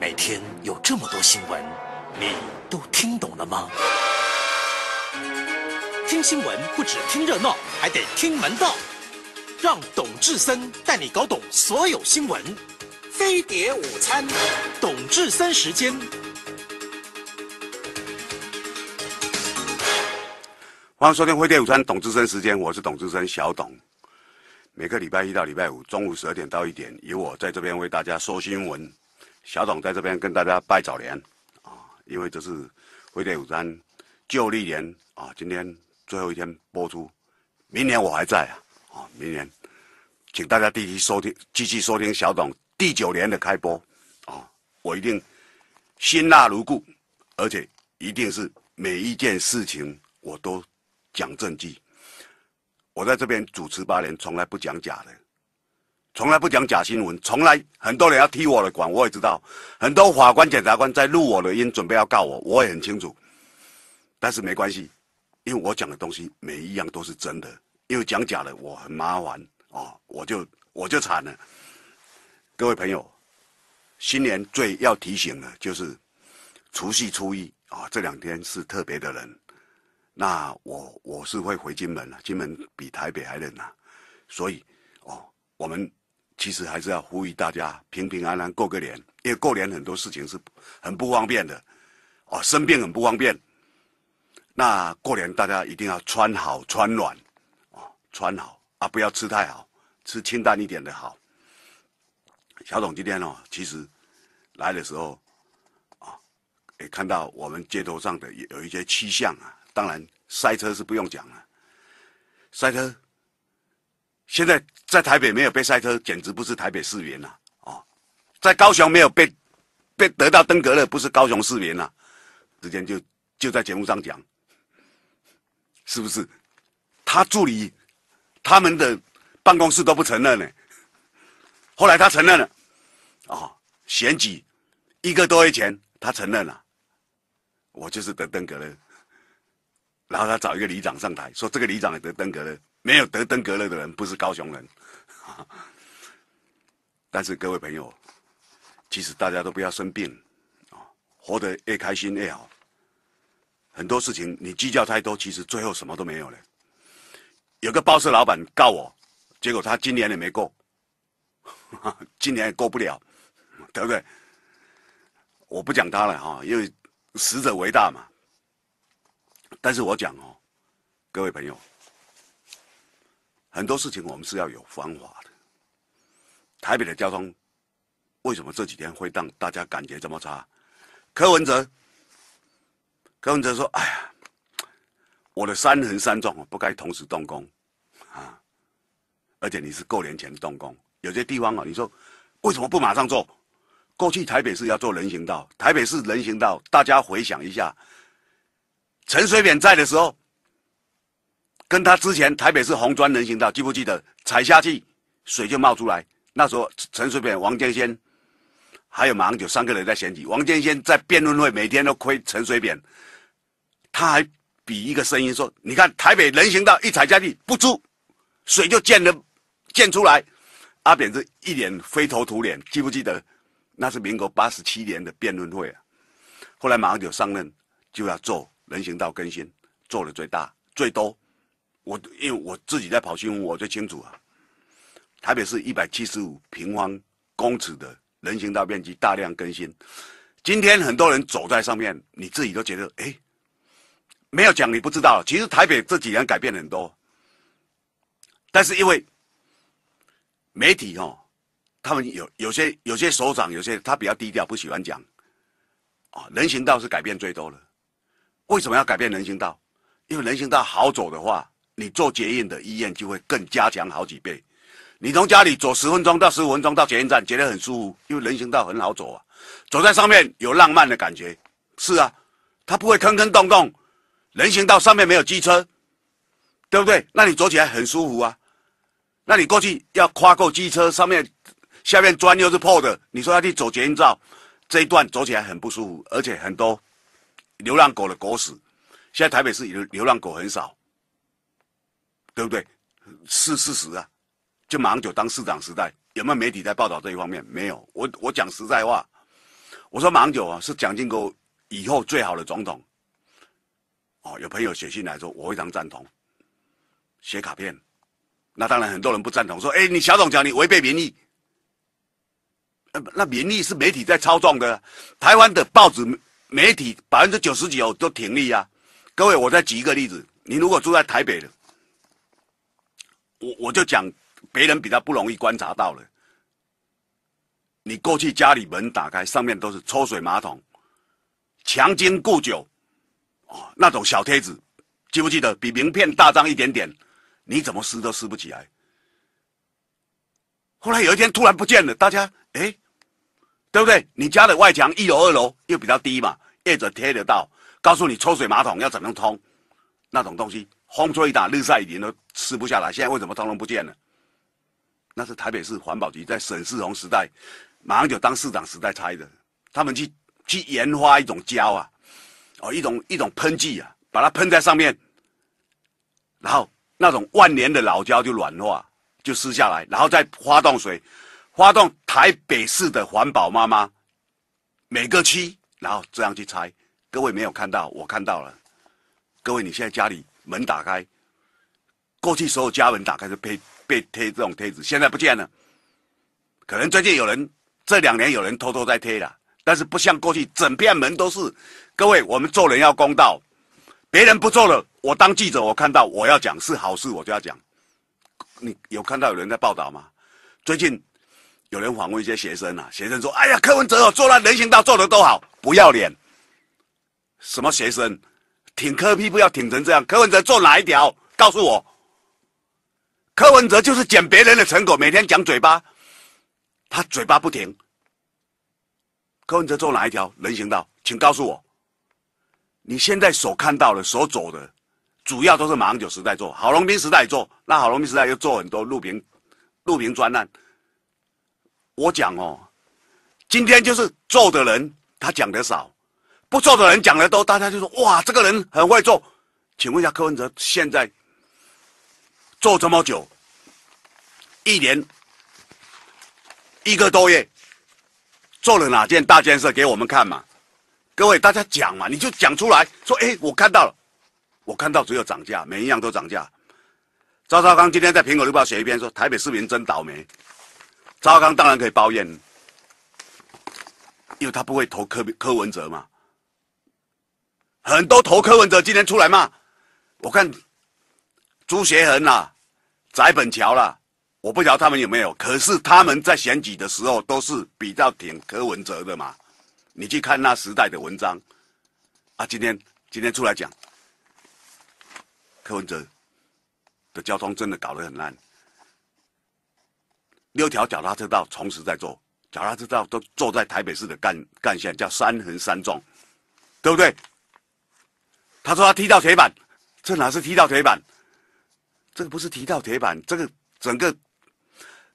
每天有这么多新闻，你都听懂了吗？听新闻不止听热闹，还得听门道。让董志森带你搞懂所有新闻。飞碟午餐，董志森时间。欢迎收听飞碟午餐，董志森时间，我是董志森小董。每个礼拜一到礼拜五中午十二点到一点，由我在这边为大家说新闻。小董在这边跟大家拜早年啊，因为这是《飞天舞山》旧历年啊，今天最后一天播出，明年我还在啊啊，明年请大家继续收听，继续收听小董第九年的开播啊，我一定辛辣如故，而且一定是每一件事情我都讲证据，我在这边主持八年，从来不讲假的。从来不讲假新闻，从来很多人要踢我的馆，我也知道很多法官、检察官在录我的音，准备要告我，我也很清楚。但是没关系，因为我讲的东西每一样都是真的，因为讲假的我很麻烦哦，我就我就惨了。各位朋友，新年最要提醒的，就是除夕初一啊，这两天是特别的人。那我我是会回金门了，金门比台北还冷啊，所以哦，我们。其实还是要呼吁大家平平安安过个年，因为过年很多事情是很不方便的，哦，生病很不方便。那过年大家一定要穿好穿暖，哦，穿好啊，不要吃太好，吃清淡一点的好。小董今天哦，其实来的时候，啊，也看到我们街头上的有一些气象啊，当然塞车是不用讲了，塞车。现在在台北没有被赛车，简直不是台北市民了啊！在高雄没有被被得到登革热，不是高雄市民了。之前就就在节目上讲，是不是？他助理他们的办公室都不承认呢。后来他承认了，啊，选举一个多月前他承认了，我就是得登革热。然后他找一个里长上台，说这个里长也得登革热。没有德登格勒的人不是高雄人，但是各位朋友，其实大家都不要生病，啊，活得越开心越好。很多事情你计较太多，其实最后什么都没有了。有个报社老板告我，结果他今年也没过，今年也过不了，对不对？我不讲他了哈，因为死者为大嘛。但是我讲哦，各位朋友。很多事情我们是要有方法的。台北的交通为什么这几天会让大家感觉这么差？柯文哲，柯文哲说：“哎呀，我的三横三纵不该同时动工啊！而且你是过年前动工，有些地方啊，你说为什么不马上做？过去台北市要做人行道，台北市人行道，大家回想一下，陈水扁在的时候。”跟他之前台北市红砖人行道，记不记得踩下去水就冒出来？那时候陈水扁、王建先还有马英九三个人在选举，王建先在辩论会每天都亏陈水扁，他还比一个声音说：“你看台北人行道一踩下去不出，水就溅了，溅出来。”阿扁是一脸灰头土脸，记不记得那是民国八十七年的辩论会啊？后来马英九上任就要做人行道更新，做的最大最多。我因为我自己在跑新闻，我最清楚啊。台北市一百七十五平方公尺的人行道面积大量更新，今天很多人走在上面，你自己都觉得哎，没有讲你不知道。其实台北这几年改变很多，但是因为媒体哈，他们有有些有些首长，有些他比较低调，不喜欢讲啊。人行道是改变最多的，为什么要改变人行道？因为人行道好走的话。你做捷运的医院就会更加强好几倍。你从家里走十分钟到十五分钟到捷运站觉得很舒服，因为人行道很好走啊，走在上面有浪漫的感觉。是啊，它不会坑坑洞洞，人行道上面没有机车，对不对？那你走起来很舒服啊。那你过去要跨过机车上面，下面砖又是破的，你说要去走捷运站这一段走起来很不舒服，而且很多流浪狗的狗屎。现在台北市流流浪狗很少。对不对？是事实啊！就马英九当市长时代，有没有媒体在报道这一方面？没有。我我讲实在话，我说马英九啊，是蒋经国以后最好的总统。哦，有朋友写信来说，我非常赞同。写卡片，那当然很多人不赞同，说：“哎，你小董讲你违背民意，那那民意是媒体在操纵的。台湾的报纸媒体百分之九十几哦都挺立呀。”各位，我再举一个例子，你如果住在台北的。我我就讲，别人比较不容易观察到了。你过去家里门打开，上面都是抽水马桶、强筋固酒，哦，那种小贴纸，记不记得？比名片大张一点点，你怎么撕都撕不起来。后来有一天突然不见了，大家哎，对不对？你家的外墙一楼二楼又比较低嘛，业者贴得到，告诉你抽水马桶要怎样通，那种东西风吹打日晒雨淋的。撕不下来，现在为什么灯笼不见了？那是台北市环保局在沈世宏时代，马上就当市长时代拆的。他们去去研发一种胶啊，哦，一种一种喷剂啊，把它喷在上面，然后那种万年的老胶就软化，就撕下来，然后再发动水，发动台北市的环保妈妈，每个区，然后这样去拆。各位没有看到，我看到了。各位，你现在家里门打开。过去所有家门打开是被被贴这种贴纸，现在不见了。可能最近有人这两年有人偷偷在贴了，但是不像过去整片门都是。各位，我们做人要公道，别人不做了，我当记者，我看到我要讲是好事，我就要讲。你有看到有人在报道吗？最近有人访问一些学生啊，学生说：“哎呀，柯文哲做了人行道做的多好，不要脸。”什么学生挺磕屁不要挺成这样？柯文哲做哪一条？告诉我。柯文哲就是捡别人的成果，每天讲嘴巴，他嘴巴不停。柯文哲做哪一条人行道？请告诉我。你现在所看到的、所走的，主要都是马英九时代做，郝龙斌时代做。那郝龙斌时代又做很多路平、路平专案。我讲哦，今天就是做的人他讲的少，不做的人讲的多，大家就说哇，这个人很会做。请问一下，柯文哲现在？做这么久，一年一个多月，做了哪件大件事给我们看嘛？各位大家讲嘛，你就讲出来说，哎，我看到了，我看到只有涨价，每一样都涨价。赵少康今天在苹果日报写一篇，说台北市民真倒霉。赵少康当然可以抱怨，因为他不会投柯柯文哲嘛。很多投柯文哲今天出来骂，我看。朱学恒啦，翟本桥啦，我不晓得他们有没有，可是他们在选举的时候都是比较挺柯文哲的嘛。你去看那时代的文章，啊，今天今天出来讲，柯文哲的交通真的搞得很烂，六条脚踏车道同时在做，脚踏车道都坐在台北市的干干线，叫三横三纵，对不对？他说他踢到铁板，这哪是踢到铁板？这个不是提到铁板，这个整个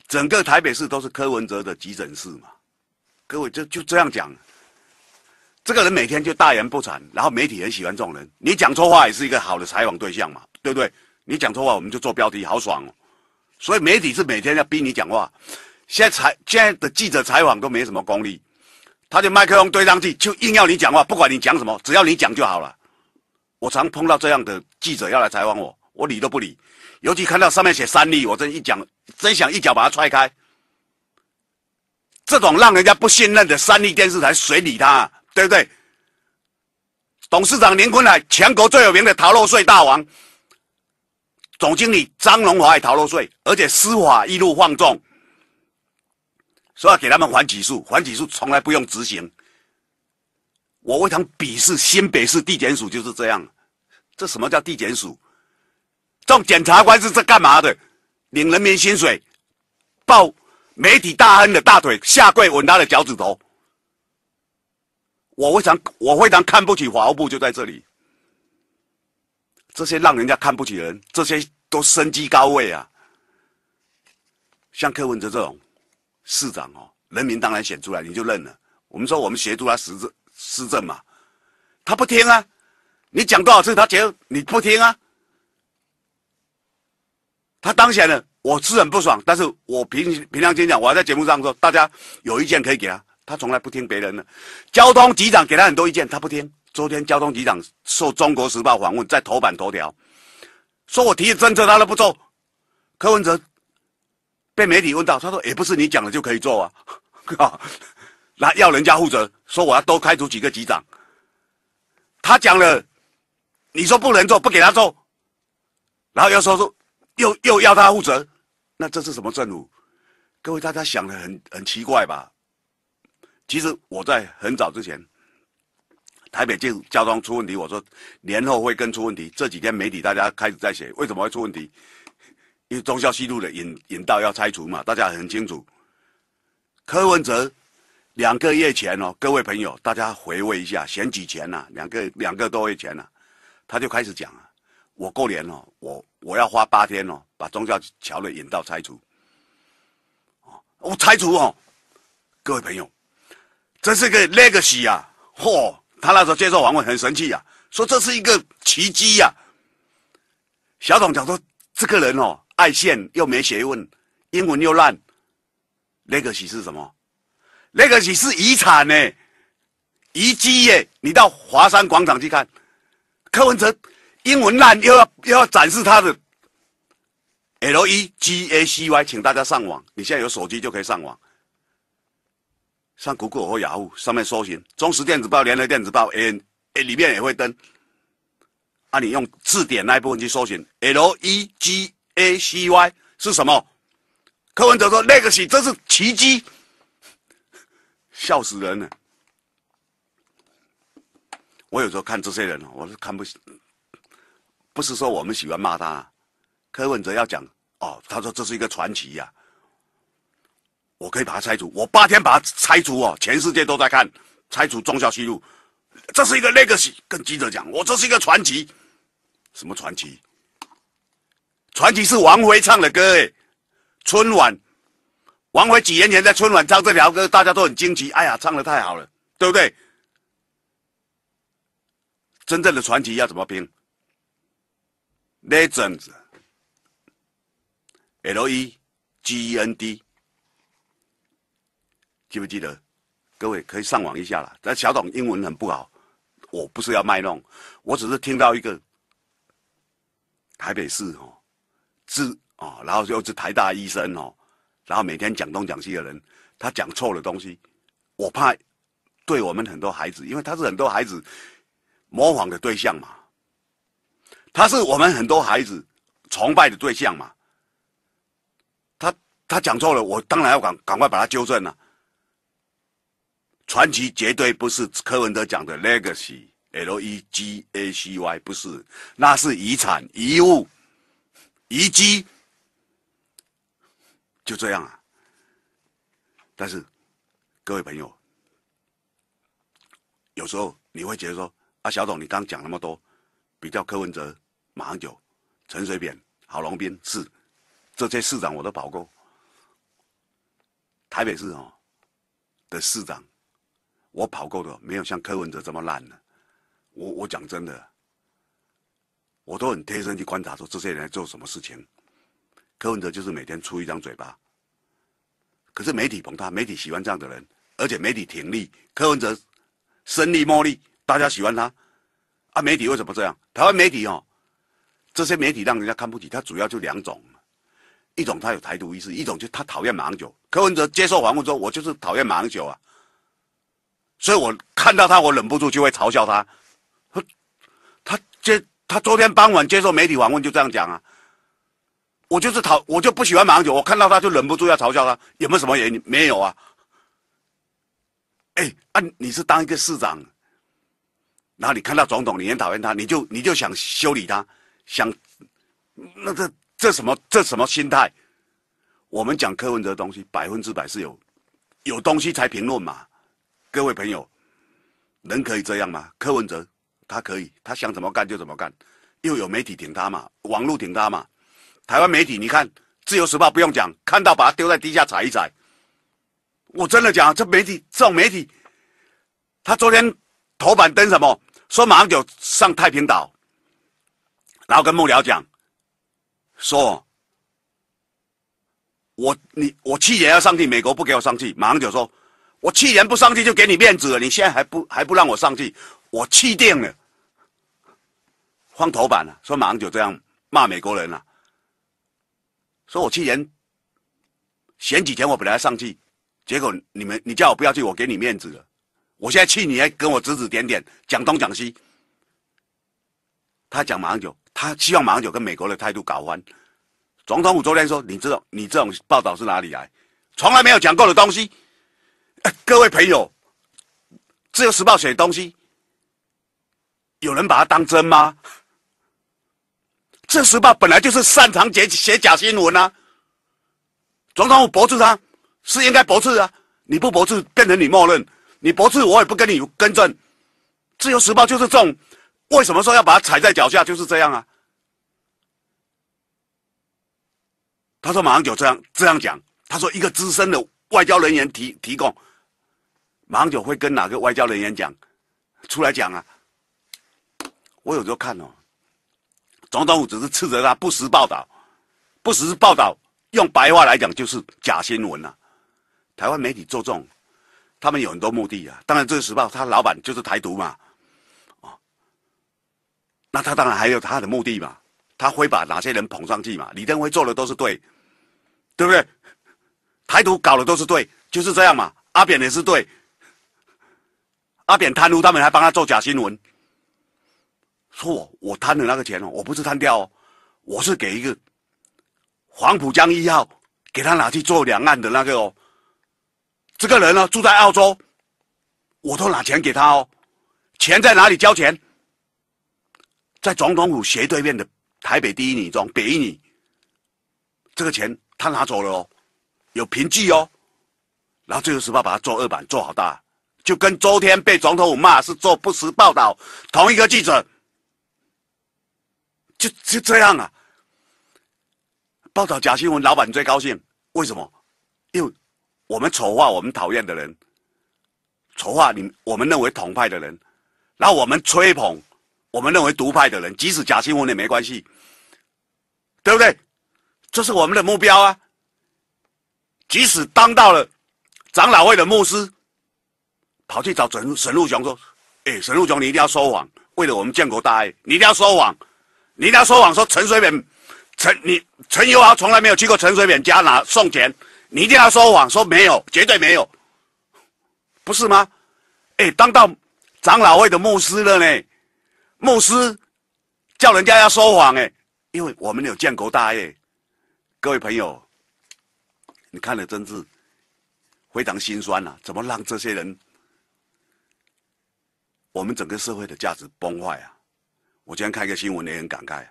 整个台北市都是柯文哲的急诊室嘛？各位就就这样讲，这个人每天就大言不惭，然后媒体很喜欢这种人。你讲错话也是一个好的采访对象嘛，对不对？你讲错话我们就做标题，好爽哦。所以媒体是每天要逼你讲话。现在采现在的记者采访都没什么功力，他就麦克风对上去就硬要你讲话，不管你讲什么，只要你讲就好了。我常碰到这样的记者要来采访我，我理都不理。尤其看到上面写三立，我真一讲，真想一脚把他踹开。这种让人家不信任的三立电视台，谁理他？对不对？董事长林坤海，全国最有名的逃漏税大王；总经理张荣华也逃漏税，而且司法一路放纵，说要给他们还起诉，还起诉从来不用执行。我非常鄙视新北市地检署就是这样，这什么叫地检署？这检察官是在干嘛的？领人民薪水，抱媒体大亨的大腿，下跪吻他的脚趾头。我非常我非常看不起法务部，就在这里，这些让人家看不起人，这些都身居高位啊。像柯文哲这种市长哦，人民当然选出来，你就认了。我们说我们协助他施政施政嘛，他不听啊，你讲多少次，他得你不听啊。他当选呢，我是很不爽，但是我平平常经讲，我在节目上说，大家有意见可以给他，他从来不听别人的。交通局长给他很多意见，他不听。昨天交通局长受《中国时报》访问，在头版头条，说我提政策他都不做。柯文哲被媒体问到，他说也不是你讲了就可以做啊，那要人家负责，说我要多开除几个局长。他讲了，你说不能做，不给他做，然后又说说。又又要他负责，那这是什么政府？各位大家想的很很奇怪吧？其实我在很早之前，台北就家装出问题，我说年后会更出问题。这几天媒体大家开始在写，为什么会出问题？因为中消西路的引引道要拆除嘛，大家很清楚。柯文哲两个月前哦，各位朋友大家回味一下，选举前呐，两个两个多月前呐，他就开始讲啊。我过年哦，我我要花八天哦，把宗教桥的引道拆除，哦，我拆除哦，各位朋友，这是个 legacy 呀，嚯，他那时候接受访问很神气呀，说这是一个奇迹呀。小董讲说，这个人哦，爱现又没学问，英文又烂，legacy 是什么？legacy 是遗产呢，遗迹耶，你到华山广场去看，柯文哲。英文烂又要又要展示他的 L E G A C Y，请大家上网。你现在有手机就可以上网，上谷歌或雅虎上面搜寻《中实电子报》《联合电子报》。N，哎，里面也会登。啊，你用字典那一部分去搜寻 L E G A C Y 是什么？柯文哲说那个是这是奇迹，笑死人了。我有时候看这些人啊，我是看不起。不是说我们喜欢骂他，柯文哲要讲哦，他说这是一个传奇呀，我可以把它拆除，我八天把它拆除哦，全世界都在看拆除中孝西路，这是一个 legacy。跟记者讲，我这是一个传奇，什么传奇？传奇是王菲唱的歌，哎，春晚，王菲几年前在春晚唱这条歌，大家都很惊奇，哎呀，唱的太好了，对不对？真正的传奇要怎么拼？Legend，L E G N D，记不记得？各位可以上网一下了。但小董英文很不好，我不是要卖弄，我只是听到一个台北市哦，治哦，然后又是台大医生哦，然后每天讲东讲西的人，他讲错了东西，我怕对我们很多孩子，因为他是很多孩子模仿的对象嘛。他是我们很多孩子崇拜的对象嘛？他他讲错了，我当然要赶赶快把他纠正了。传奇绝对不是柯文哲讲的 legacy，L-E-G-A-C-Y，不是，那是遗产、遗物、遗迹，就这样啊。但是，各位朋友，有时候你会觉得说，啊，小董，你刚讲那么多，比较柯文哲。马上就陈水扁、郝龙斌是这些市长我都跑过。台北市哦的市长我跑过的，没有像柯文哲这么烂的。我我讲真的，我都很贴身去观察说这些人做什么事情。柯文哲就是每天出一张嘴巴，可是媒体捧他，媒体喜欢这样的人，而且媒体挺立柯文哲，生理魅利，大家喜欢他。啊，媒体为什么这样？台湾媒体哦。这些媒体让人家看不起他，主要就两种：一种他有台独意识，一种就他讨厌马英九。柯文哲接受访问说：“我就是讨厌马英九啊，所以我看到他，我忍不住就会嘲笑他。”他接他昨天傍晚接受媒体访问就这样讲啊：“我就是讨我就不喜欢马英九，我看到他就忍不住要嘲笑他。”有没有什么原因？没有啊？哎啊，你是当一个市长，然后你看到总统，你很讨厌他，你就你就想修理他。想，那这这什么这什么心态？我们讲柯文哲的东西，百分之百是有有东西才评论嘛。各位朋友，人可以这样吗？柯文哲他可以，他想怎么干就怎么干，又有媒体顶他嘛，网络顶他嘛。台湾媒体，你看《自由时报》不用讲，看到把他丢在地下踩一踩。我真的讲，这媒体这种媒体，他昨天头版登什么？说马上就上太平岛。然后跟幕僚讲，说，我你我去年要上去，美国不给我上去，马上就说，我去年不上去就给你面子，了，你现在还不还不让我上去，我气定了，放头版了，说马上就这样骂美国人了，说我去年前几天我本来要上去，结果你们你叫我不要去，我给你面子了，我现在气你还跟我指指点点，讲东讲西，他讲马上就，他希望马英九跟美国的态度搞翻。总统府昨天说：“你知道你这种报道是哪里来？从来没有讲过的东西。”各位朋友，《自由时报》写东西，有人把它当真吗？《自由时报》本来就是擅长写写假新闻啊。总统府驳斥他，是应该驳斥啊。你不驳斥，变成你默认。你驳斥，我也不跟你更正。《自由时报》就是这种。为什么说要把它踩在脚下？就是这样啊！他说：“马上就这样这样讲。”他说：“一个资深的外交人员提提供，马上就会跟哪个外交人员讲？出来讲啊！我有时候看哦，总统府只是斥责他不实报道，不实报道用白话来讲就是假新闻啊。台湾媒体做这种，他们有很多目的啊。当然，《这个时报》他老板就是台独嘛。”那他当然还有他的目的嘛，他会把哪些人捧上去嘛？李登辉做的都是对，对不对？台独搞的都是对，就是这样嘛。阿扁也是对，阿扁贪污，他们还帮他做假新闻，说我我贪的那个钱哦，我不是贪掉哦，我是给一个黄浦江一号给他拿去做两岸的那个哦。这个人呢住在澳洲，我都拿钱给他哦，钱在哪里交钱？在总统府斜对面的台北第一女装，比一女，这个钱他拿走了哦，有凭据哦，然后最后时报把他做二板，做好大，就跟周天被总统府骂是做不实报道，同一个记者，就就这样啊，报道假新闻，老板最高兴，为什么？因为，我们丑化我们讨厌的人，丑化你，我们认为统派的人，然后我们吹捧。我们认为独派的人，即使假新闻也没关系，对不对？这是我们的目标啊！即使当到了长老会的牧师，跑去找沈沈路雄说：“哎，沈路雄，你一定要说谎，为了我们建国大业，你一定要说谎，你一定要说谎，说陈水扁、陈你陈友豪从来没有去过陈水扁家拿送钱，你一定要说谎，说没有，绝对没有，不是吗？哎，当到长老会的牧师了呢。”牧师叫人家要说谎哎，因为我们有建国大业。各位朋友，你看了真是非常心酸呐！怎么让这些人，我们整个社会的价值崩坏啊？我今天看一个新闻也很感慨，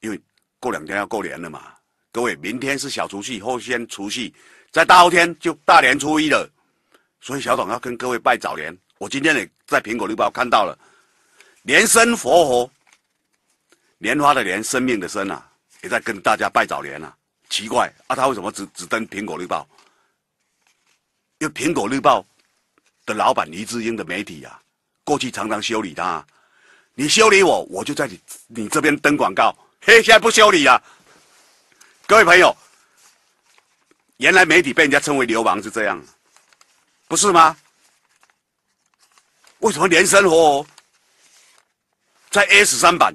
因为过两天要过年了嘛。各位，明天是小除夕，后天除夕，在大后天就大年初一了。所以小董要跟各位拜早年。我今天也在苹果日报看到了。莲生佛佛，莲花的莲，生命的生啊，也在跟大家拜早年啊。奇怪，啊，他为什么只只登《苹果日报》？因为《苹果日报》的老板黎智英的媒体啊，过去常常修理他，你修理我，我就在你你这边登广告。嘿，现在不修理了。各位朋友，原来媒体被人家称为流氓，是这样，不是吗？为什么连生佛火？在 S 三版，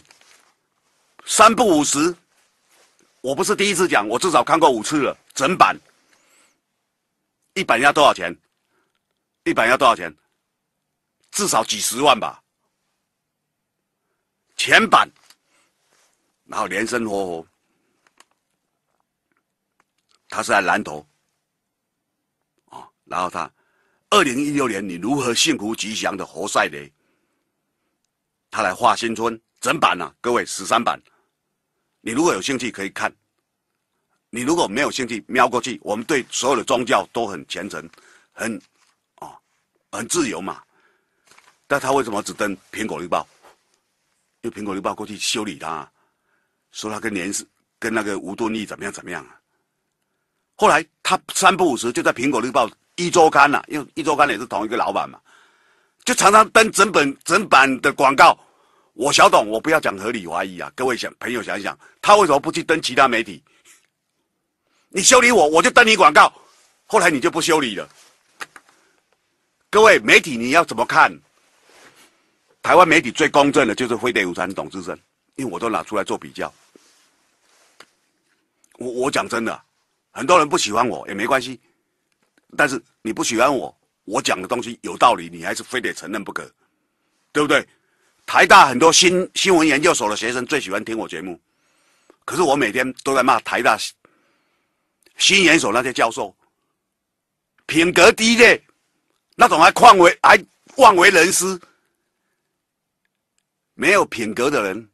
三不五十，我不是第一次讲，我至少看过五次了。整版，一版要多少钱？一版要多少钱？至少几十万吧。全版，然后连生活活，他是在南头，啊，然后他二零一六年你如何幸福吉祥的活塞雷？他来画新村整版呢，各位十三版，你如果有兴趣可以看，你如果没有兴趣瞄过去。我们对所有的宗教都很虔诚，很，啊，很自由嘛。但他为什么只登苹果日报？就苹果日报过去修理他，说他跟连是跟那个吴敦义怎么样怎么样啊？后来他三不五时就在苹果日报一周刊了，因为一周刊也是同一个老板嘛。就常常登整本整版的广告，我小董，我不要讲合理怀疑啊，各位想朋友想一想，他为什么不去登其他媒体？你修理我，我就登你广告，后来你就不修理了。各位媒体你要怎么看？台湾媒体最公正的就是《非典午餐》董志生，因为我都拿出来做比较。我我讲真的，很多人不喜欢我也没关系，但是你不喜欢我。我讲的东西有道理，你还是非得承认不可，对不对？台大很多新新闻研究所的学生最喜欢听我节目，可是我每天都在骂台大新研所那些教授，品格低劣，那种还旷为还妄为人师，没有品格的人，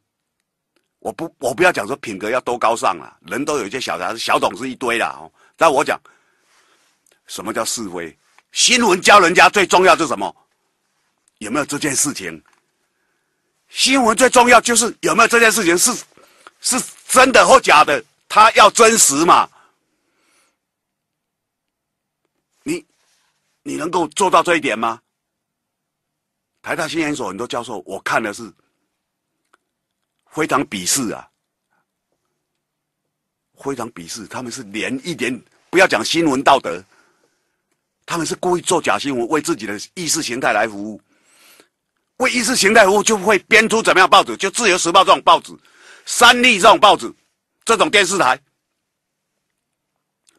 我不我不要讲说品格要多高尚了，人都有一些小的，小董是一堆啦。但我讲什么叫示威？新闻教人家最重要是什么？有没有这件事情？新闻最重要就是有没有这件事情是，是真的或假的？他要真实嘛？你，你能够做到这一点吗？台大新闻所很多教授，我看的是非常鄙视啊，非常鄙视，他们是连一点不要讲新闻道德。他们是故意做假新闻，为自己的意识形态来服务，为意识形态服务就会编出怎么样报纸，就《自由时报》这种报纸，《三立》这种报纸，这种电视台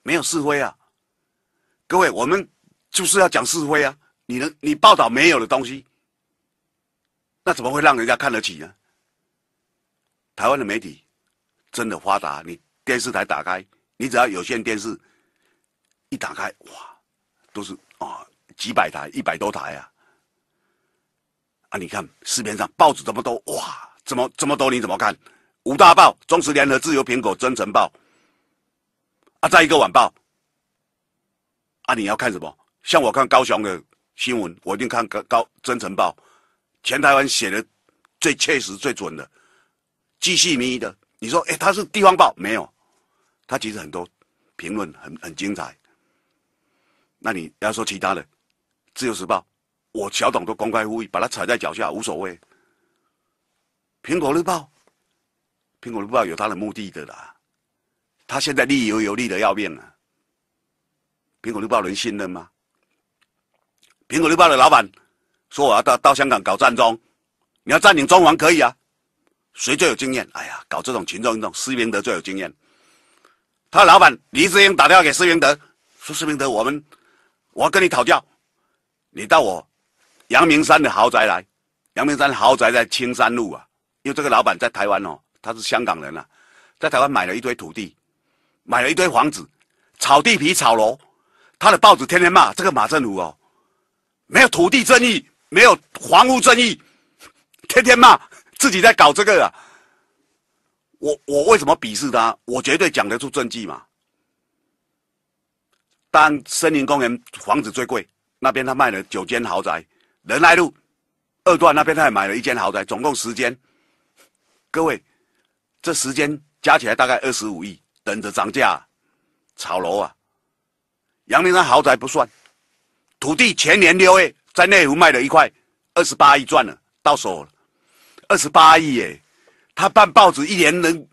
没有是非啊。各位，我们就是要讲是非啊！你能你报道没有的东西，那怎么会让人家看得起呢？台湾的媒体真的发达，你电视台打开，你只要有线电视一打开，哇！都是啊，几百台，一百多台啊。啊，你看市面上报纸这么多，哇，怎么这么多？你怎么看？五大报：中时、联合、自由、苹果、真城报。啊，再一个晚报。啊，你要看什么？像我看高雄的新闻，我一定看高高真城报，全台湾写的最切实、最准的，继续迷的。你说，哎，他是地方报？没有，他其实很多评论很很精彩。那你要说其他的，《自由时报》，我小董都公开呼吁，把他踩在脚下无所谓。《苹果日报》，《苹果日报》有他的目的的啦，他现在利油油利的要命了。《苹果日报》能信任吗？《苹果日报》的老板说：“我要到到香港搞战中，你要占领中环可以啊，谁最有经验？哎呀，搞这种群众运动，施明德最有经验。他老板黎智英打电话给施明德，说：施明德，我们。”我跟你讨教，你到我阳明山的豪宅来。阳明山豪宅在青山路啊，因为这个老板在台湾哦，他是香港人啊，在台湾买了一堆土地，买了一堆房子，炒地皮、炒楼。他的报纸天天骂这个马政府哦，没有土地正义，没有房屋正义，天天骂自己在搞这个。啊。我我为什么鄙视他？我绝对讲得出证据嘛。但森林公园房子最贵，那边他卖了九间豪宅，仁爱路二段那边他也买了一间豪宅，总共十间。各位，这十间加起来大概二十五亿，等着涨价炒楼啊！杨林山豪宅不算，土地前年六月在内湖卖了一块二十八亿赚了，到手了二十八亿耶！他办报纸一年能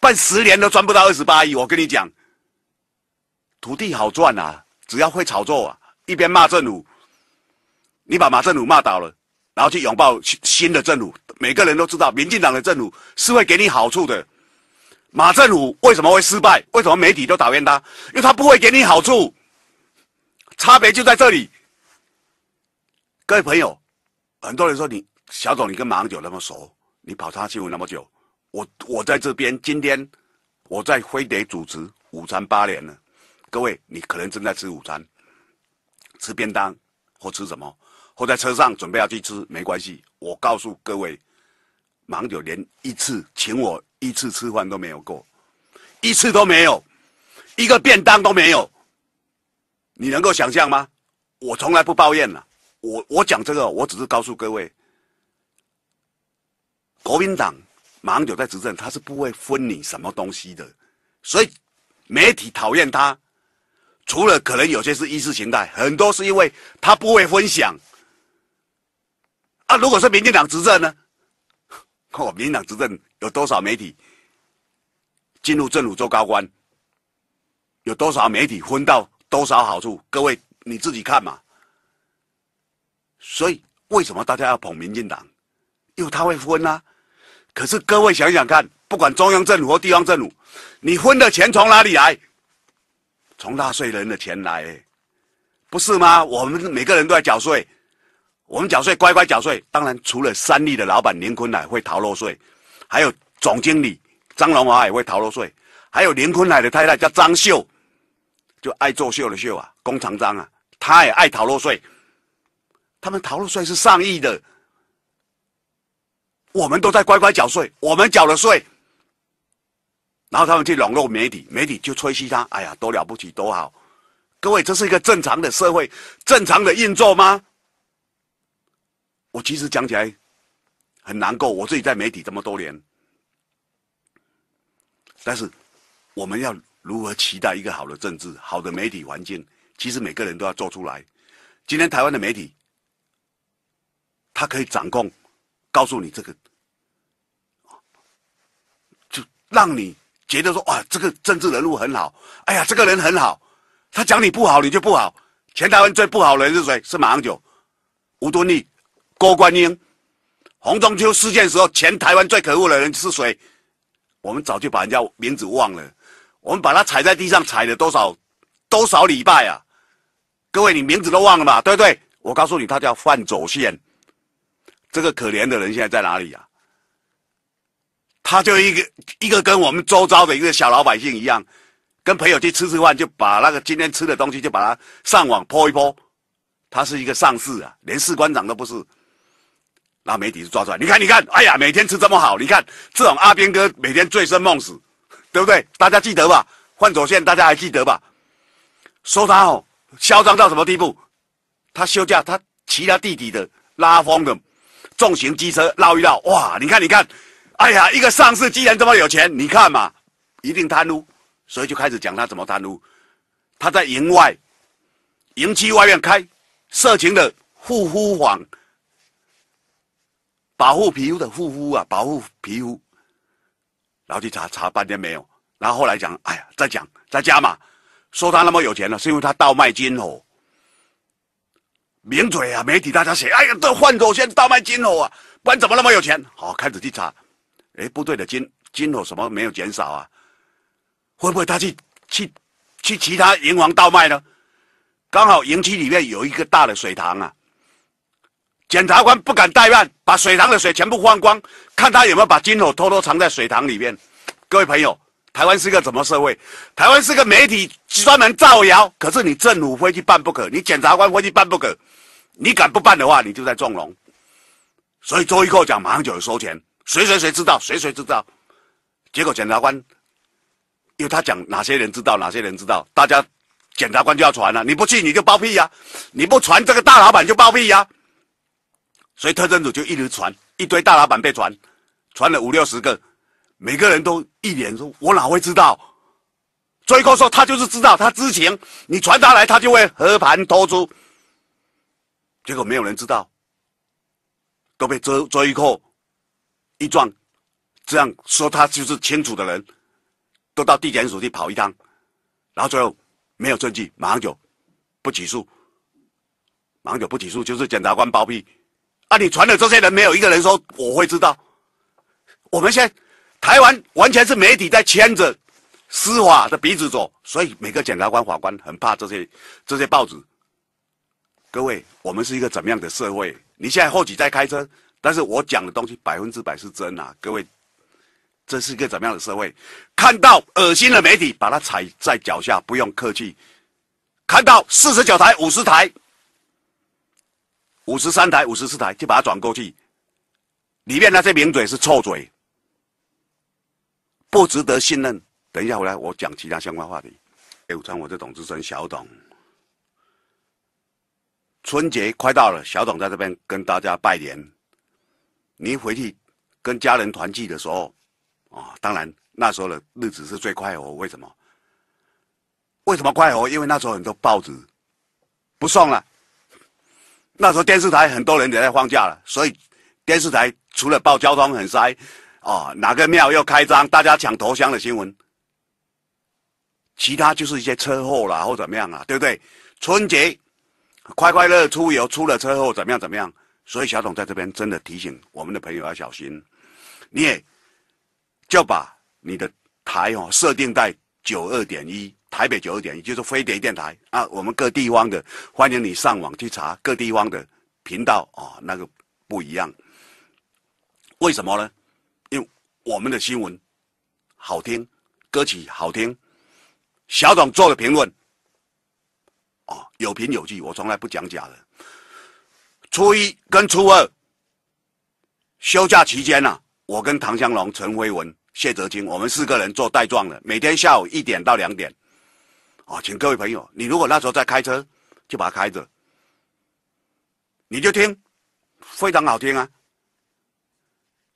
办十年都赚不到二十八亿，我跟你讲。土地好赚啊！只要会炒作啊，一边骂政府，你把马政府骂倒了，然后去拥抱新新的政府。每个人都知道，民进党的政府是会给你好处的。马政府为什么会失败？为什么媒体都讨厌他？因为他不会给你好处。差别就在这里。各位朋友，很多人说你小董，你跟马英九那么熟，你跑他新闻那么久，我我在这边，今天我在飞碟主持午餐八年了。各位，你可能正在吃午餐、吃便当或吃什么，或在车上准备要去吃，没关系。我告诉各位，马英九连一次请我一次吃饭都没有过，一次都没有，一个便当都没有。你能够想象吗？我从来不抱怨了。我我讲这个，我只是告诉各位，国民党马英九在执政，他是不会分你什么东西的，所以媒体讨厌他。除了可能有些是意识形态，很多是因为他不会分享啊。如果是民进党执政呢？看 我民进党执政有多少媒体进入政府做高官，有多少媒体分到多少好处，各位你自己看嘛。所以为什么大家要捧民进党？因为他会分啊。可是各位想想看，不管中央政府或地方政府，你分的钱从哪里来？从纳税人的钱来，不是吗？我们每个人都在缴税，我们缴税，乖乖缴税。当然，除了三立的老板林坤海会逃漏税，还有总经理张龙华也会逃漏税，还有林坤海的太太叫张秀，就爱作秀的秀啊，龚长张啊，他也爱逃漏税。他们逃漏税是上亿的，我们都在乖乖缴税，我们缴了税。然后他们去笼络媒体，媒体就吹嘘他，哎呀，多了不起，多好！各位，这是一个正常的社会，正常的运作吗？我其实讲起来很难过，我自己在媒体这么多年，但是我们要如何期待一个好的政治、好的媒体环境？其实每个人都要做出来。今天台湾的媒体，他可以掌控，告诉你这个，就让你。觉得说哇，这个政治人物很好，哎呀，这个人很好，他讲你不好，你就不好。全台湾最不好的人是谁？是马英九、吴敦义、郭冠英。洪中秋事件时候，全台湾最可恶的人是谁？我们早就把人家名字忘了，我们把他踩在地上踩了多少多少礼拜啊！各位，你名字都忘了吧？对不对？我告诉你，他叫范祖线。这个可怜的人现在在哪里呀？他就一个一个跟我们周遭的一个小老百姓一样，跟朋友去吃吃饭，就把那个今天吃的东西就把它上网泼一泼。他是一个上司啊，连士官长都不是。那媒体就抓出来，你看，你看，哎呀，每天吃这么好，你看这种阿扁哥每天醉生梦死，对不对？大家记得吧？换左线，大家还记得吧？说他哦，嚣张到什么地步？他休假，他骑他弟弟的拉风的重型机车绕一绕，哇！你看，你看。哎呀，一个上司既然这么有钱，你看嘛，一定贪污，所以就开始讲他怎么贪污。他在营外、营区外面开色情的护肤网，保护皮肤的护肤啊，保护皮肤。然后去查查半天没有，然后后来讲，哎呀，再讲再加嘛，说他那么有钱了，是因为他倒卖金火。名嘴啊，媒体大家写，哎呀，这换手先倒卖金火啊，不然怎么那么有钱？好，开始去查。哎，部队的金金火什么没有减少啊？会不会他去去去其他营房倒卖呢？刚好营区里面有一个大的水塘啊。检察官不敢怠慢，把水塘的水全部放光，看他有没有把金火偷偷藏在水塘里面。各位朋友，台湾是个什么社会？台湾是个媒体专门造谣，可是你政府非去办不可，你检察官非去办不可。你敢不办的话，你就在纵容。所以周一扣讲，马上就有收钱。谁谁谁知道？谁谁知道？结果检察官，因为他讲哪些人知道，哪些人知道，大家检察官就要传了。你不去你就包庇呀，你不传这个大老板就包庇呀。所以特征组就一直传一堆大老板被传，传了五六十个，每个人都一脸说：“我哪会知道？”最后说他就是知道，他知情，你传他来，他就会和盘托出。结果没有人知道，都被捉捉一括。一撞，这样说他就是清楚的人，都到地检署去跑一趟，然后最后没有证据，马上就不起诉，马上就不起诉，就是检察官包庇。啊，你传的这些人没有一个人说我会知道。我们现在台湾完全是媒体在牵着司法的鼻子走，所以每个检察官、法官很怕这些这些报纸。各位，我们是一个怎么样的社会？你现在或许在开车。但是我讲的东西百分之百是真啊，各位，这是一个怎么样的社会？看到恶心的媒体，把它踩在脚下，不用客气。看到四十九台、五十台、五十三台、五十四台，就把它转过去。里面那些名嘴是臭嘴，不值得信任。等一下回来，我讲其他相关话题。哎，我昌，我是董志生，小董。春节快到了，小董在这边跟大家拜年。你回去跟家人团聚的时候，啊，当然那时候的日子是最快活。为什么？为什么快活？因为那时候很多报纸不送了，那时候电视台很多人也在放假了，所以电视台除了报交通很塞，啊，哪个庙又开张，大家抢头香的新闻，其他就是一些车祸啦或怎么样啊，对不对？春节快快乐出游，出了车祸怎么样怎么样？所以小董在这边真的提醒我们的朋友要小心，你也就把你的台哦设定在九二点一台北九二点一，就是飞碟电台啊。我们各地方的欢迎你上网去查各地方的频道哦，那个不一样。为什么呢？因为我们的新闻好听，歌曲好听，小董做的评论哦有凭有据，我从来不讲假的。初一跟初二休假期间呢，我跟唐湘龙、陈辉文、谢哲清，我们四个人做带状的，每天下午一点到两点。啊，请各位朋友，你如果那时候在开车，就把它开着，你就听，非常好听啊。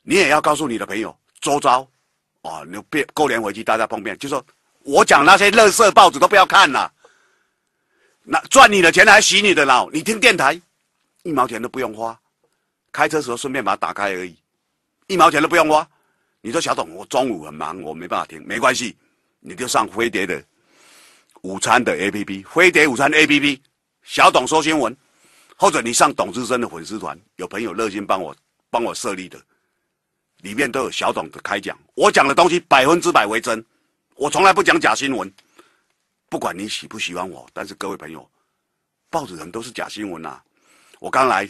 你也要告诉你的朋友周遭，啊，你别过年回去大家碰面，就说，我讲那些乐色报纸都不要看了，那赚你的钱还洗你的脑，你听电台。一毛钱都不用花，开车时候顺便把它打开而已，一毛钱都不用花。你说小董，我中午很忙，我没办法听，没关系，你就上飞碟的午餐的 A P P，飞碟午餐 A P P。小董说新闻，或者你上董志生的粉丝团，有朋友热心帮我帮我设立的，里面都有小董的开讲，我讲的东西百分之百为真，我从来不讲假新闻。不管你喜不喜欢我，但是各位朋友，报纸人都是假新闻呐。我刚来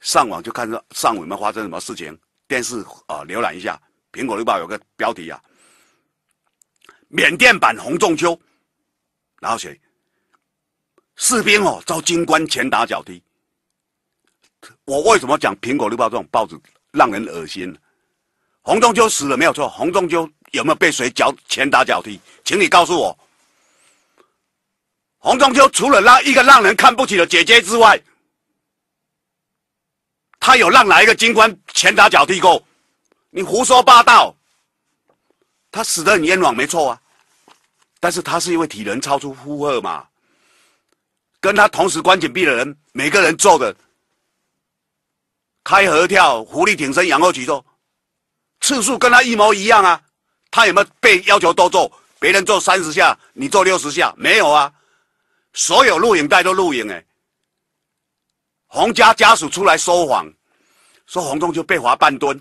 上网就看到上午有没有发生什么事情，电视啊浏览一下，苹果日报有个标题啊，缅甸版洪仲秋，然后谁士兵哦遭军官拳打脚踢，我为什么讲苹果日报这种报纸让人恶心？洪仲秋死了没有错，洪仲秋有没有被谁脚拳打脚踢？请你告诉我，洪仲秋除了让一个让人看不起的姐姐之外。他有让哪一个军官拳打脚踢过？你胡说八道！他死得很冤枉，没错啊。但是他是因为体能超出负荷嘛。跟他同时关紧闭的人，每个人做的开合跳、狐狸挺身、仰卧起坐，次数跟他一模一样啊。他有没有被要求多做？别人做三十下，你做六十下？没有啊。所有录影带都录影哎。洪家家属出来说谎。说洪忠就被罚半蹲，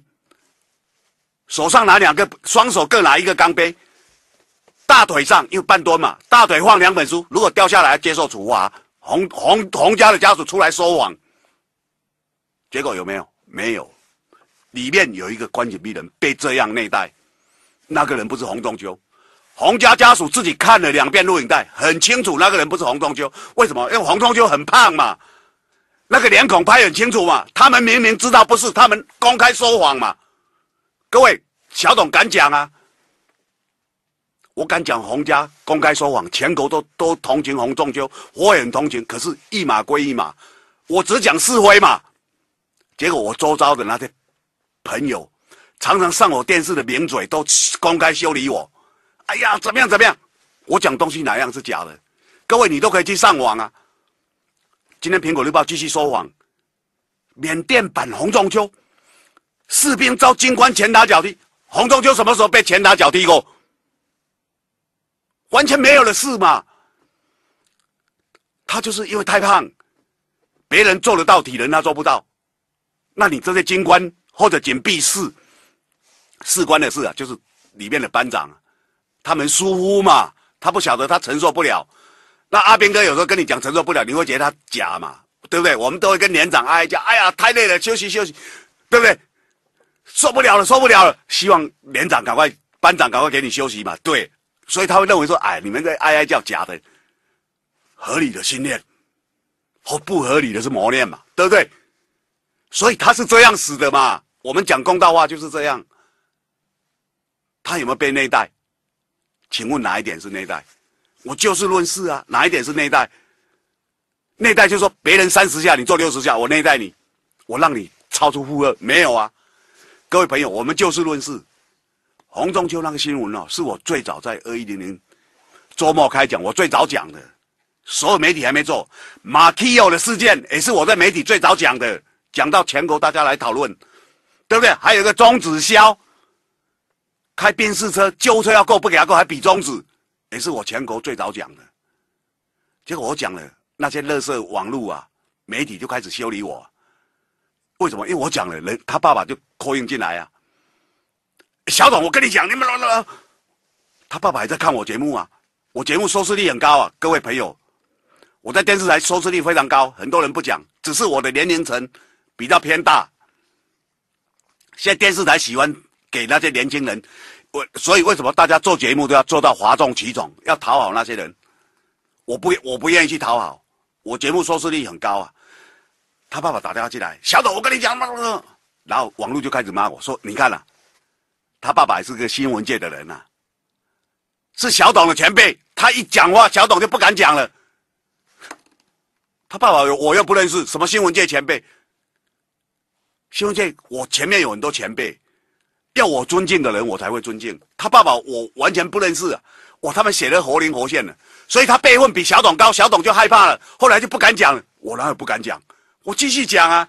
手上拿两个，双手各拿一个钢杯，大腿上又半蹲嘛，大腿放两本书，如果掉下来接受处罚，洪洪洪家的家属出来收网，结果有没有？没有，里面有一个关景碧人被这样虐待，那个人不是洪忠秋。洪家家属自己看了两遍录影带，很清楚那个人不是洪仲秋。为什么？因为洪仲秋很胖嘛。那个脸孔拍很清楚嘛，他们明明知道不是，他们公开说谎嘛。各位，小董敢讲啊，我敢讲洪家公开说谎，全国都都同情洪仲秋，我也很同情。可是，一码归一码，我只讲是非嘛。结果我周遭的那些朋友，常常上我电视的名嘴都公开修理我。哎呀，怎么样怎么样？我讲东西哪样是假的？各位，你都可以去上网啊。今天苹果日报继续说谎。缅甸版洪仲丘，士兵遭军官拳打脚踢。洪仲丘什么时候被拳打脚踢过？完全没有的事嘛。他就是因为太胖，别人做得到体能，他做不到。那你这些军官或者警闭室士官的事啊，就是里面的班长，他们疏忽嘛，他不晓得，他承受不了。那阿斌哥有时候跟你讲承受不了，你会觉得他假嘛？对不对？我们都会跟连长哀叫，哎呀太累了，休息休息，对不对？受不了了，受不了了，希望连长赶快，班长赶快给你休息嘛。对，所以他会认为说，哎，你们在哀哀叫假的，合理的训练，和不合理的是磨练嘛，对不对？所以他是这样死的嘛。我们讲公道话就是这样。他有没有被虐待？请问哪一点是虐待？我就事论事啊，哪一点是内代？内代就说别人三十下你做六十下，我内代你，我让你超出负荷没有啊？各位朋友，我们就事论事。洪中秋那个新闻哦，是我最早在二一零零周末开讲，我最早讲的。所有媒体还没做马蒂奥的事件，也是我在媒体最早讲的，讲到全国大家来讨论，对不对？还有个钟子萧，开宾士车旧车要够不给他够，还比中子。也是我全国最早讲的，结果我讲了那些乐色网络啊，媒体就开始修理我。为什么？因为我讲了人，他爸爸就扣音进来啊。小董，我跟你讲，你们乱了。他爸爸还在看我节目啊，我节目收视率很高啊，各位朋友，我在电视台收视率非常高，很多人不讲，只是我的年龄层比较偏大。现在电视台喜欢给那些年轻人。我所以为什么大家做节目都要做到哗众取宠，要讨好那些人？我不我不愿意去讨好，我节目收视率很高啊。他爸爸打电话进来，小董，我跟你讲嘛。然后王璐就开始骂我说：“你看了，他爸爸是个新闻界的人呐，是小董的前辈。他一讲话，小董就不敢讲了。他爸爸我又不认识，什么新闻界前辈？新闻界我前面有很多前辈。”要我尊敬的人，我才会尊敬他。爸爸，我完全不认识。哇，他们写的活灵活现的，所以他辈分比小董高，小董就害怕了，后来就不敢讲。了。我哪有不敢讲？我继续讲啊。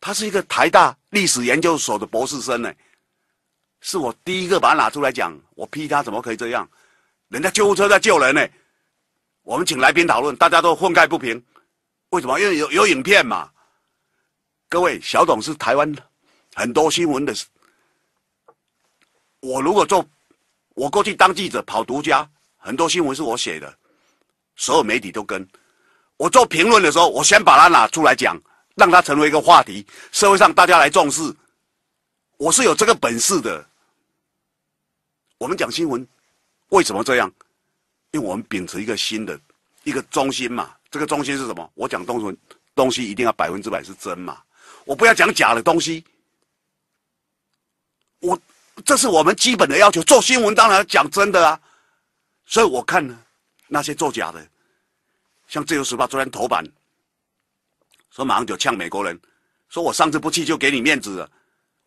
他是一个台大历史研究所的博士生呢，是我第一个把他拿出来讲。我批他怎么可以这样？人家救护车在救人呢。我们请来宾讨论，大家都混盖不平。为什么？因为有有影片嘛。各位，小董是台湾。很多新闻的我如果做，我过去当记者跑独家，很多新闻是我写的，所有媒体都跟。我做评论的时候，我先把它拿出来讲，让它成为一个话题，社会上大家来重视。我是有这个本事的。我们讲新闻，为什么这样？因为我们秉持一个新的一个中心嘛，这个中心是什么？我讲东西东西一定要百分之百是真嘛，我不要讲假的东西。我，这是我们基本的要求。做新闻当然讲真的啊，所以我看呢，那些作假的，像《自由时报》昨天头版，说马英九呛美国人，说我上次不去就给你面子了，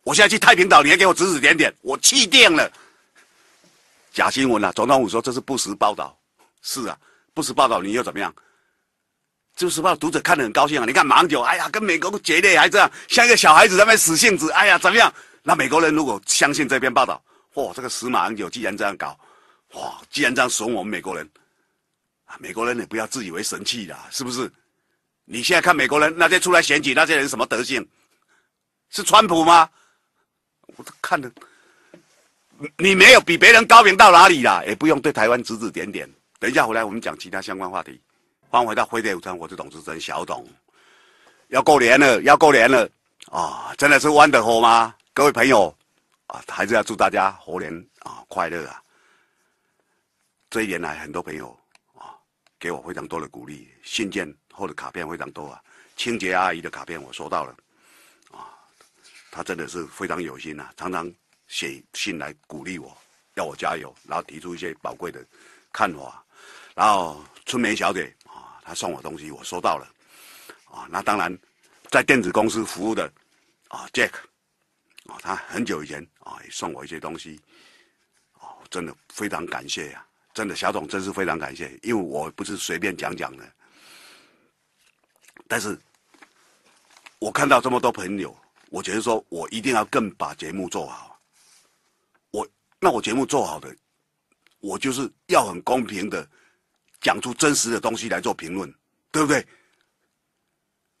我现在去太平岛，你还给我指指点点，我气定了。假新闻啊！总统府说这是不实报道，是啊，不实报道你又怎么样？就是怕读者看得很高兴啊！你看马英九，哎呀，跟美国决裂还这样，像一个小孩子在那使性子，哎呀，怎么样？那美国人如果相信这篇报道，嚯，这个司马安久既然这样搞，哇，既然这样损我们美国人，啊，美国人也不要自以为神气啦，是不是？你现在看美国人那些出来选举那些人什么德性？是川普吗？我都看了，你没有比别人高明到哪里啦？也不用对台湾指指点点。等一下回来我们讲其他相关话题。欢迎回到《飞碟午餐》，我是董事长小董。要过年了，要过年了啊！真的是 wonderful 吗？各位朋友，啊，还是要祝大家猴年啊快乐啊！这一年来，很多朋友啊给我非常多的鼓励，信件或者卡片非常多啊。清洁阿姨的卡片我收到了，啊，她真的是非常有心呐，常常写信来鼓励我，要我加油，然后提出一些宝贵的看法。然后春梅小姐啊，她送我东西我收到了，啊，那当然在电子公司服务的啊 Jack。啊，他很久以前啊，送我一些东西，哦，真的非常感谢呀！真的，小董真是非常感谢，因为我不是随便讲讲的。但是，我看到这么多朋友，我觉得说我一定要更把节目做好。我那我节目做好的，我就是要很公平的讲出真实的东西来做评论，对不对？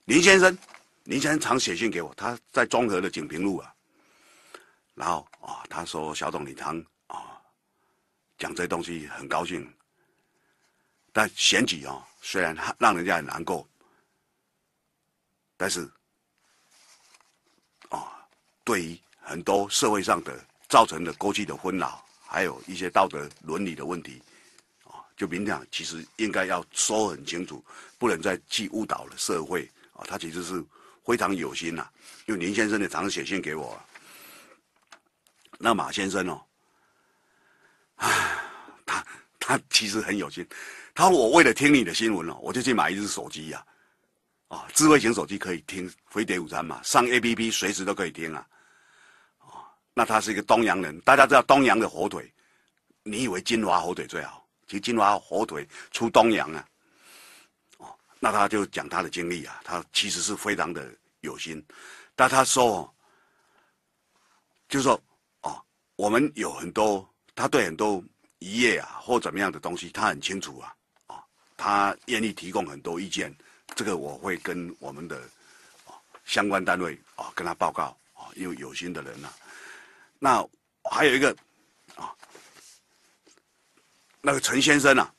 林先生，林先生常写信给我，他在中和的景平路啊。然后啊，他说：“小董，你常啊讲这东西，很高兴。但选举啊，虽然让人家很难过，但是啊，对于很多社会上的造成的过去的纷扰，还有一些道德伦理的问题啊，就明讲，其实应该要说很清楚，不能再去误导了社会啊。他其实是非常有心呐，因为林先生也常写信给我。”那马先生哦，唉，他他其实很有心，他我为了听你的新闻哦，我就去买一只手机啊，哦，智慧型手机可以听飞碟午餐嘛，上 A P P 随时都可以听啊，哦，那他是一个东洋人，大家知道东洋的火腿，你以为金华火腿最好，其实金华火腿出东洋啊，哦，那他就讲他的经历啊，他其实是非常的有心，但他说，就说。我们有很多，他对很多一页啊或怎么样的东西，他很清楚啊，啊，他愿意提供很多意见，这个我会跟我们的相关单位啊跟他报告啊，因为有心的人呐，那还有一个啊，那个陈先生啊，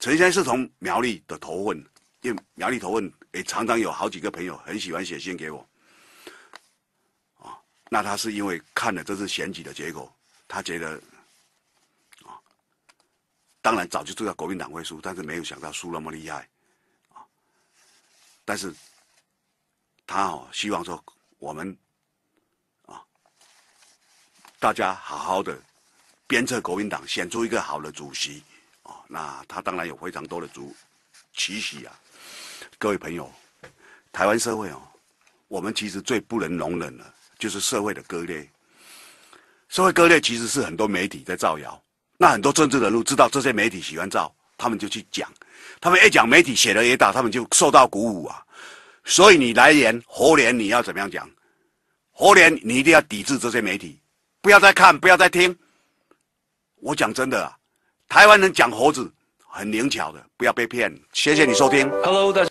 陈先生是从苗栗的头份，因为苗栗头份也常常有好几个朋友很喜欢写信给我。那他是因为看了这次选举的结果，他觉得，啊，当然早就知道国民党会输，但是没有想到输那么厉害，啊，但是，他哦希望说我们，啊，大家好好的鞭策国民党选出一个好的主席，啊，那他当然有非常多的主期许啊，各位朋友，台湾社会哦，我们其实最不能容忍的。就是社会的割裂，社会割裂其实是很多媒体在造谣，那很多政治人物知道这些媒体喜欢造，他们就去讲，他们一讲媒体写的也大，他们就受到鼓舞啊，所以你来年猴年你要怎么样讲，猴年你一定要抵制这些媒体，不要再看，不要再听，我讲真的，啊，台湾人讲猴子很灵巧的，不要被骗，谢谢你收听。Hello，大家。